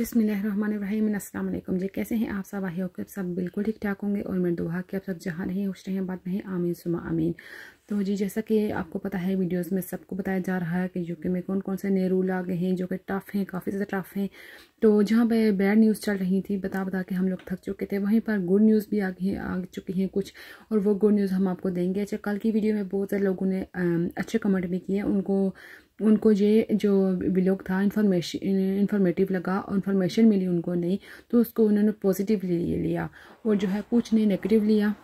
बिसमीम अल्लाम जी कैसे हैं आप सब आई होप सब बिल्कुल ठीक ठाक होंगे और मैं दुआ कि आप सब जहाँ रहें खुश रहें बात नहीं आमीन सुमा आमीन तो जी जैसा कि आपको पता है वीडियोस में सबको बताया जा रहा है कि यूके में कौन कौन से रूल आ गए हैं जो कि टफ़ हैं काफ़ी ज़्यादा टफ़ हैं तो जहाँ पे बैड न्यूज़ चल रही थी बता बता के हम लोग थक चुके थे वहीं पर गुड न्यूज़ भी आ गई आ चुकी हैं कुछ और वो गुड न्यूज़ हम आपको देंगे अच्छा कल की वीडियो में बहुत सारे लोगों ने अच्छे कमेंट भी किए उनको उनको ये जो ब्लॉग था इन्फॉर्मेशन इन्फॉर्मेटिव लगा और इन्फॉर्मेशन मिली उनको नहीं तो उसको उन्होंने पॉजिटिवली लिया और जो है कुछ ने नेगेटिव लिया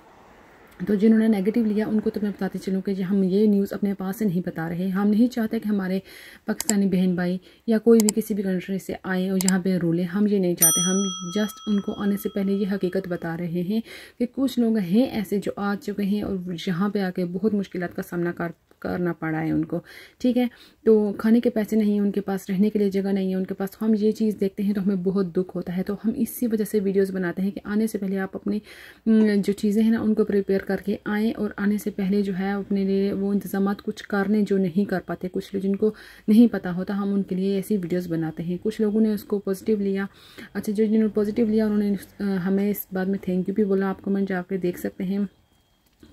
तो जिन्होंने नेगेटिव लिया उनको तो मैं बताती चलूँ कि हम ये न्यूज़ अपने पास से नहीं बता रहे हम नहीं चाहते कि हमारे पाकिस्तानी बहन भाई या कोई भी किसी भी कंट्री से आए और यहाँ पे रोले हम ये नहीं चाहते हम जस्ट उनको आने से पहले ये हकीकत बता रहे हैं कि कुछ लोग हैं ऐसे जो आ चुके हैं और यहाँ पर आके बहुत मुश्किल का सामना कर करना पड़ा है उनको ठीक है तो खाने के पैसे नहीं है उनके पास रहने के लिए जगह नहीं है उनके पास हम ये चीज़ देखते हैं तो हमें बहुत दुख होता है तो हम इसी वजह से वीडियोस बनाते हैं कि आने से पहले आप अपनी जो चीज़ें हैं ना उनको प्रिपेयर करके आएँ और आने से पहले जो है अपने लिए वो इंतज़ाम कुछ करने जो नहीं कर पाते कुछ लोग जिनको नहीं पता होता हम उनके लिए ऐसी वीडियोज़ बनाते हैं कुछ लोगों ने उसको पॉजिटिव लिया अच्छा जो जिन्होंने पॉजिटिव लिया उन्होंने हमें इस बात में थैंक यू भी बोला आप कमेंट जाकर देख सकते हैं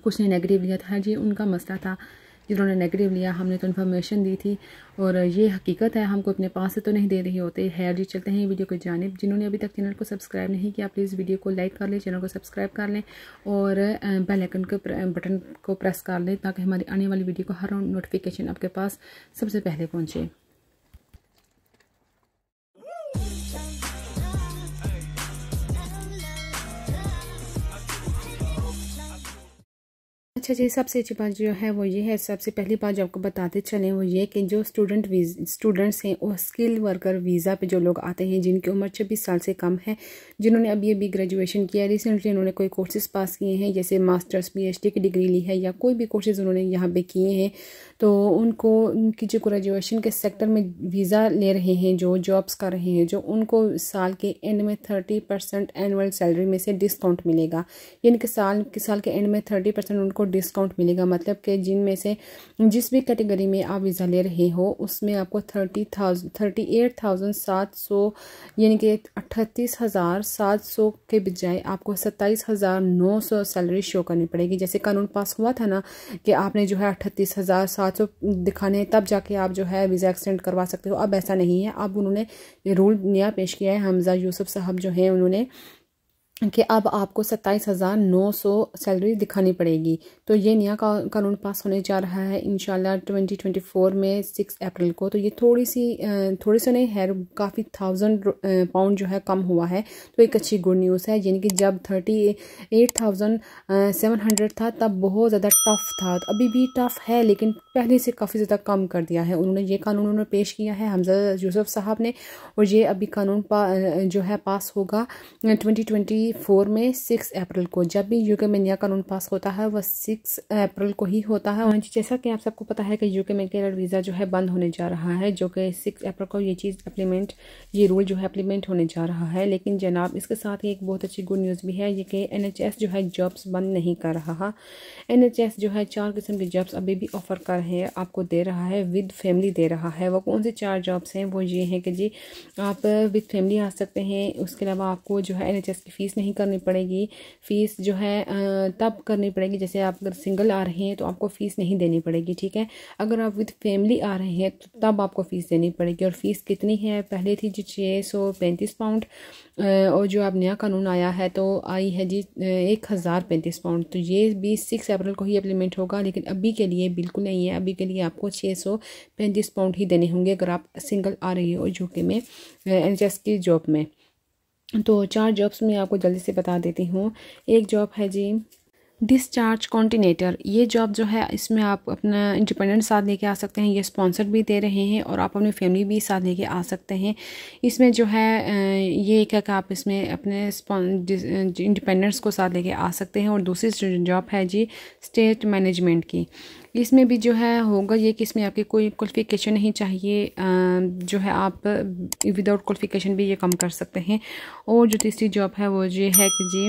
कुछ ने नेगेटिव लिया था जी उनका मसला था जिन्होंने नेगेटिव लिया हमने तो इन्फॉर्मेशन दी थी और ये हकीकत है हमको अपने पास से तो नहीं दे रही होते है जी चलते हैं वीडियो की जानब जिन्होंने अभी तक चैनल को सब्सक्राइब नहीं किया प्लीज़ वीडियो को लाइक कर लें चैनल को सब्सक्राइब कर लें और बेलैकन के बटन को प्रेस कर लें ताकि हमारी आने वाली वीडियो को हर नोटिफिकेशन आपके पास सबसे पहले पहुँचे अच्छा जी सबसे अच्छी बात जो है वो ये है सबसे पहली बात जो आपको बताते चलें वो ये कि जो स्टूडेंट वीज स्टूडेंट्स हैं वो स्किल वर्कर वीज़ा पे जो लोग आते हैं जिनकी उम्र छब्बीस साल से कम है जिन्होंने अभी अभी ग्रेजुएशन किया रिसेंटली उन्होंने कोई कोर्सेज़ पास किए हैं जैसे मास्टर्स पीएचडी की डिग्री ली है या कोई भी कोर्सेज़ उन्होंने यहाँ पर किए हैं तो उनको उनकी जो ग्रेजुएशन के सेक्टर में वीज़ा ले रहे हैं जो जॉब्स कर रहे हैं जो उनको साल के एंड में थर्टी परसेंट सैलरी में से डिस्काउंट मिलेगा यानी कि साल के साल के एंड में थर्टी परसेंट उनको डिस्काउंट मिलेगा मतलब कि जिनमें से जिस भी कैटेगरी में आप वीज़ा ले रहे हो उसमें आपको thirty thousand thirty eight thousand सात सौ यानी कि अट्ठतीस हज़ार सात सौ के बजाय आपको सत्ताईस हज़ार नौ सौ सैलरी शो करनी पड़ेगी जैसे कानून पास हुआ था ना कि आपने जो है अट्ठतीस हज़ार सात सौ दिखाने तब जाके आप जो है वीज़ा एक्सटेंड करवा सकते हो अब ऐसा नहीं है अब उन्होंने रूल नया पेश किया है हमजा यूसुफ साहब जो हैं उन्होंने कि अब आपको सत्ताईस हज़ार नौ सौ सैलरी दिखानी पड़ेगी तो ये नया कानून पास होने जा रहा है इन ट्वेंटी ट्वेंटी फोर में सिक्स अप्रैल को तो ये थोड़ी सी थोड़ी सी नहीं है काफ़ी थाउजेंड पाउंड जो है कम हुआ है तो एक अच्छी गुड न्यूज़ है यानी कि जब thirty eight thousand seven hundred था तब बहुत ज़्यादा टफ़ था तो अभी भी टफ़ है लेकिन पहले से काफ़ी ज़्यादा कम कर दिया है उन्होंने ये कानून उन्होंने पेश किया है हमजा यूसुफ साहब ने और ये अभी कानून पा, जो है पास होगा ट्वेंटी ट्वेंटी फोर में सिक्स अप्रैल को जब भी यूके में नया कानून पास होता है वह सिक्स अप्रैल को ही होता है जैसा कि आप सबको पता है कि यूके में केरल वीज़ा जो है बंद होने जा रहा है जो कि सिक्स अप्रैल को ये चीज़ अप्लीमेंट ये रूल जो है अप्लीमेंट होने जा रहा है लेकिन जनाब इसके साथ ही एक बहुत अच्छी गुड न्यूज़ भी है ये कि एन जो है जॉब्स बंद नहीं कर रहा है एन जो है चार किस्म के जॉब्स अभी भी ऑफ़र कर रहे हैं आपको दे रहा है विद फैमिली दे रहा है वो कौन से चार जॉब्स हैं वो ये हैं कि जी आप विद फैमिली आ सकते हैं उसके अलावा आपको जो है एन की फ़ीस नहीं करनी पड़ेगी फ़ीस जो है तब करनी पड़ेगी जैसे आप अगर सिंगल आ रहे हैं तो आपको फ़ीस नहीं देनी पड़ेगी ठीक है अगर आप विद फैमिली आ रहे हैं तो तब आपको फ़ीस देनी पड़ेगी और फ़ीस कितनी है पहले थी जी छः सौ पैंतीस पाउंड और जो अब नया कानून आया है तो आई है जी एक हज़ार पैंतीस पाउंड तो ये भी सिक्स अप्रैल को ही अप्लीमेंट होगा लेकिन अभी के लिए बिल्कुल नहीं है अभी के लिए आपको छः सौ पैंतीस पाउंड ही देने होंगे अगर आप सिंगल आ रही हो यू में एन की जॉब में तो चार जॉब्स मैं आपको जल्दी से बता देती हूँ एक जॉब है जी डिस्चार्ज कॉन्टीनेटर ये जॉब जो है इसमें आप अपना इंडिपेंडेंट साथ लेके आ सकते हैं ये स्पॉन्सर भी दे रहे हैं और आप अपनी फैमिली भी साथ लेके आ सकते हैं इसमें जो है ये एक है कि आप इसमें अपने इंडिपेंडेंट्स को साथ लेके आ सकते हैं और दूसरी जॉब है जी स्टेट मैनेजमेंट की इसमें भी जो है होगा ये कि इसमें आपकी कोई क्वालिफिकेशन नहीं चाहिए जो है आप विदाउट क्वालिफिकेशन भी ये कम कर सकते हैं और जो तीसरी जॉब है वो ये है कि जी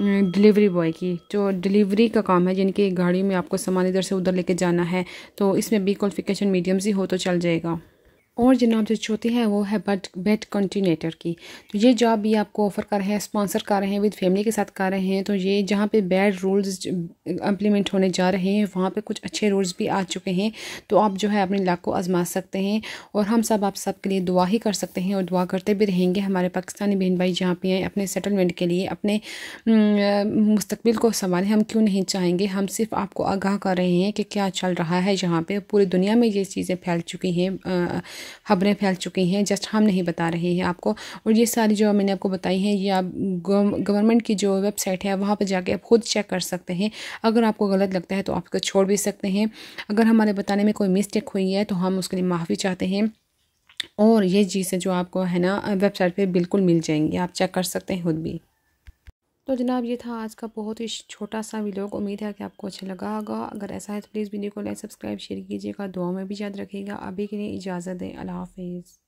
डिलीवरी बॉय की जो डिलीवरी का काम है यानी कि गाड़ी में आपको सामान इधर से उधर लेके जाना है तो इसमें भी क्वालिफिकेशन मीडियम ही हो तो चल जाएगा और जनाब जो चौथी है वो है बट बेड कंटिनेटर की तो ये जॉब भी आपको ऑफर कर रहे हैं स्पॉन्सर कर रहे हैं विद फैमिली के साथ कर रहे हैं तो ये जहाँ पे बैड रूल्स इम्प्लीमेंट होने जा रहे हैं वहाँ पे कुछ अच्छे रूल्स भी आ चुके हैं तो आप जो है अपने लाख को आजमा सकते हैं और हम सब आप सब लिए दुआ ही कर सकते हैं और दुआ करते भी रहेंगे हमारे पाकिस्तानी बहन भाई जहाँ पे हैं अपने सेटलमेंट के लिए अपने मुस्तबिल को संभालें हम क्यों नहीं चाहेंगे हम सिर्फ आपको आगाह कर रहे हैं कि क्या चल रहा है जहाँ पर पूरी दुनिया में ये चीज़ें फैल चुकी हैं खबरें फैल चुकी हैं जस्ट हम नहीं बता रहे हैं आपको और ये सारी जो मैंने आपको बताई हैं ये आप गवर्नमेंट की जो वेबसाइट है वहाँ पर जाके आप खुद चेक कर सकते हैं अगर आपको गलत लगता है तो आप उसको छोड़ भी सकते हैं अगर हमारे बताने में कोई मिस्टेक हुई है तो हम उसके लिए माफ़ी चाहते हैं और ये चीज़ें जो आपको है ना वेबसाइट पे बिल्कुल मिल जाएंगी आप चेक कर सकते हैं खुद भी तो जनाब ये था आज का बहुत ही छोटा सा व्लॉग उम्मीद है कि आपको अच्छा लगा होगा अगर ऐसा है तो प्लीज़ वीडियो को लाइक सब्सक्राइब शेयर कीजिएगा दुआ में भी याद रखिएगा अभी के लिए इजाज़त दें अल्लाह हाफिज़